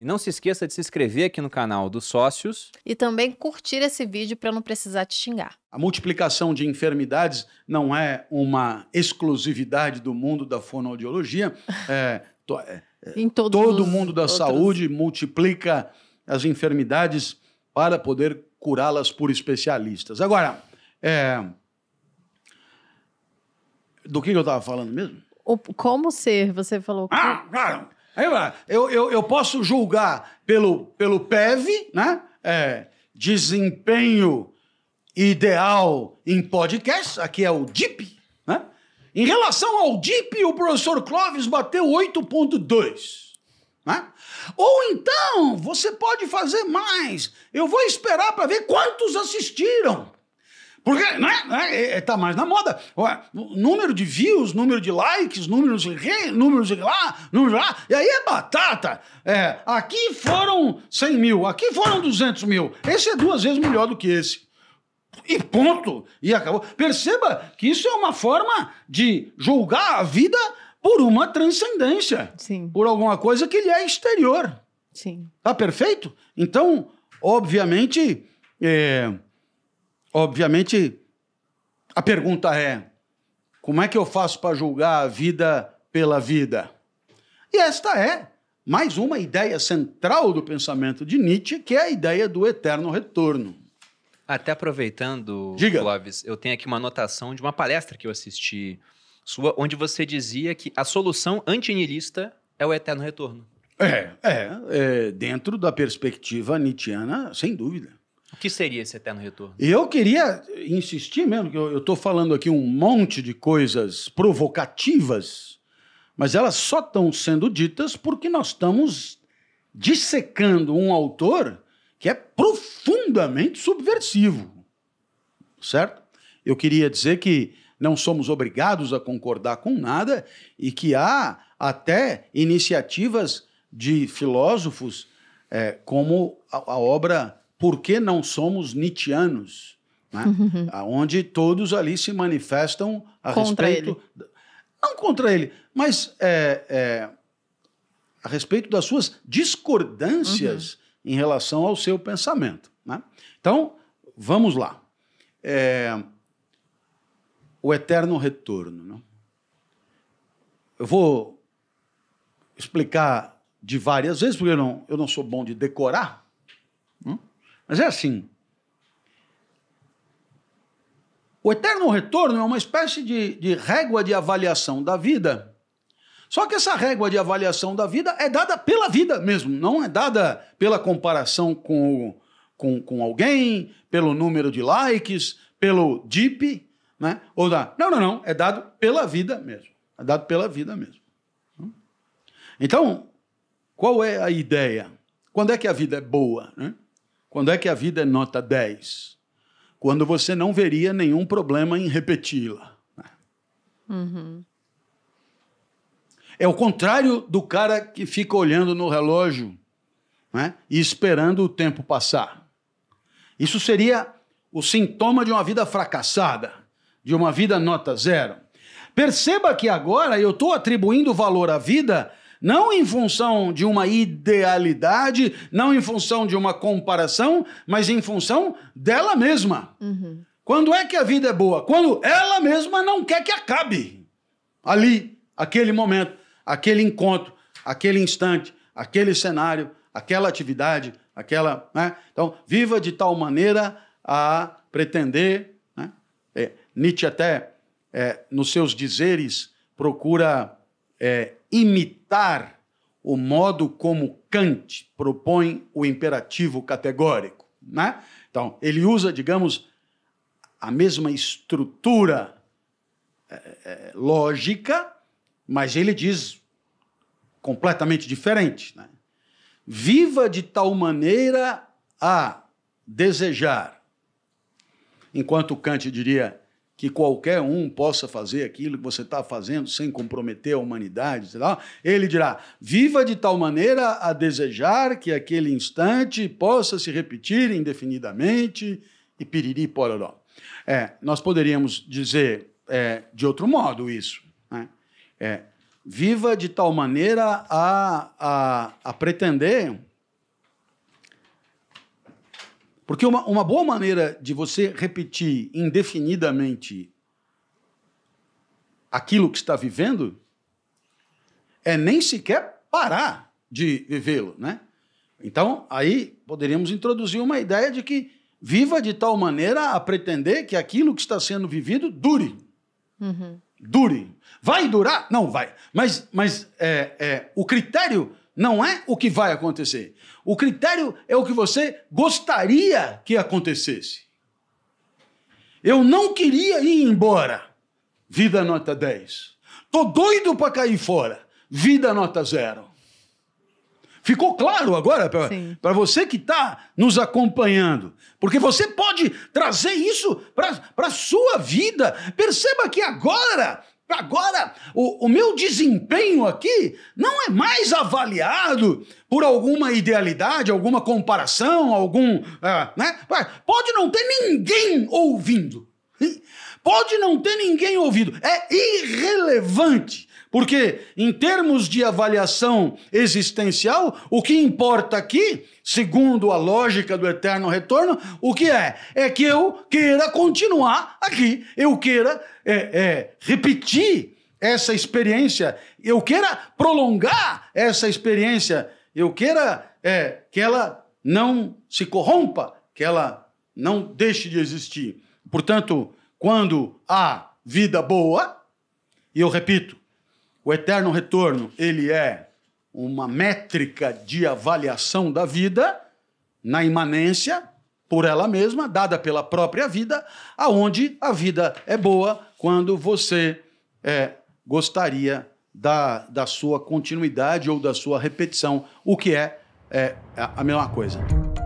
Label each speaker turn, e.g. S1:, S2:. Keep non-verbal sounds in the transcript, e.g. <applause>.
S1: E não se esqueça de se inscrever aqui no canal dos sócios. E também curtir esse vídeo para não precisar te xingar. A multiplicação de enfermidades não é uma exclusividade do mundo da fonoaudiologia. <laughs> É, to, é, é, em todos todo mundo da outros. saúde multiplica as enfermidades para poder curá-las por especialistas. Agora, é, do que eu estava falando mesmo? O, como ser? Você falou. Ah, claro! Eu, eu, eu posso julgar pelo, pelo PEV, né? É, desempenho ideal em podcast, aqui é o DIP, né? Em relação ao DIP, o professor Clóvis bateu 8.2, né? Ou então, você pode fazer mais. Eu vou esperar para ver quantos assistiram. Porque, né? Está né, é, é, mais na moda. Ué, número de views, número de likes, números de re, números de lá, números de lá. E aí é batata. É, aqui foram 100 mil, aqui foram 200 mil. Esse é duas vezes melhor do que esse. E ponto. E acabou. Perceba que isso é uma forma de julgar a vida por uma transcendência. Sim. Por alguma coisa que lhe é exterior. Sim. Tá perfeito? Então, obviamente. É Obviamente, a pergunta é: como é que eu faço para julgar a vida pela vida? E esta é mais uma ideia central do pensamento de Nietzsche, que é a ideia do eterno retorno. Até aproveitando, Diga. Clóvis, eu tenho aqui uma anotação de uma palestra que eu assisti sua, onde você dizia que a solução antinilista é o eterno retorno. É, é, é dentro da perspectiva nietzschiana, sem dúvida. O que seria esse eterno retorno? Eu queria insistir mesmo, que eu estou falando aqui um monte de coisas provocativas, mas elas só estão sendo ditas porque nós estamos dissecando um autor que é profundamente subversivo. Certo? Eu queria dizer que não somos obrigados a concordar com nada e que há até iniciativas de filósofos é, como a, a obra por que não somos Nietzscheanos, Né? <laughs> Onde todos ali se manifestam a contra respeito. Ele. Não contra ele, mas é, é, a respeito das suas discordâncias uhum. em relação ao seu pensamento. Né? Então, vamos lá. É, o eterno retorno. Né? Eu vou explicar de várias vezes, porque eu não, eu não sou bom de decorar. Mas é assim. O eterno retorno é uma espécie de, de régua de avaliação da vida. Só que essa régua de avaliação da vida é dada pela vida mesmo, não é dada pela comparação com, o, com, com alguém, pelo número de likes, pelo DIP, né? Ou da... Não, não, não, é dado pela vida mesmo. É dado pela vida mesmo. Então, qual é a ideia? Quando é que a vida é boa? Né? Quando é que a vida é nota 10? Quando você não veria nenhum problema em repeti-la. Uhum. É o contrário do cara que fica olhando no relógio né, e esperando o tempo passar. Isso seria o sintoma de uma vida fracassada, de uma vida nota zero. Perceba que agora eu estou atribuindo valor à vida não em função de uma idealidade, não em função de uma comparação, mas em função dela mesma. Uhum. Quando é que a vida é boa? Quando ela mesma não quer que acabe. Ali, aquele momento, aquele encontro, aquele instante, aquele cenário, aquela atividade, aquela. Né? Então, viva de tal maneira a pretender. Né? É, Nietzsche, até é, nos seus dizeres, procura é, imitar o modo como Kant propõe o imperativo categórico. Né? Então, ele usa, digamos, a mesma estrutura é, é, lógica, mas ele diz completamente diferente. Né? Viva de tal maneira a desejar. Enquanto Kant diria que qualquer um possa fazer aquilo que você está fazendo sem comprometer a humanidade, sei lá, ele dirá: viva de tal maneira a desejar que aquele instante possa se repetir indefinidamente e piriri pororó. É, nós poderíamos dizer é, de outro modo isso. Né? É, viva de tal maneira a, a, a pretender porque uma, uma boa maneira de você repetir indefinidamente aquilo que está vivendo é nem sequer parar de vivê-lo, né? Então, aí poderíamos introduzir uma ideia de que viva de tal maneira a pretender que aquilo que está sendo vivido dure. Uhum. Dure. Vai durar? Não vai. Mas, mas é, é, o critério não é o que vai acontecer. O critério é o que você gostaria que acontecesse. Eu não queria ir embora. Vida nota 10. Tô doido para cair fora. Vida nota zero. Ficou claro agora para você que está nos acompanhando? Porque você pode trazer isso para a sua vida. Perceba que agora Agora, o, o, meu desempenho aqui não é mais avaliado por alguma idealidade, alguma comparação, algum. É, né? Pode não ter ninguém ouvindo. Pode não ter ninguém ouvido. É irrelevante porque, em termos de avaliação existencial, o que importa aqui, segundo a lógica do eterno retorno, o que é? É que eu queira continuar aqui, eu queira é, é, repetir essa experiência, eu queira prolongar essa experiência, eu queira é, que ela não se corrompa, que ela não deixe de existir. Portanto, quando há vida boa, e eu repito, o eterno retorno, ele é uma métrica de avaliação da vida na imanência por ela mesma, dada pela própria vida, aonde a vida é boa quando você é, gostaria da, da sua continuidade ou da sua repetição, o que é, é a mesma coisa.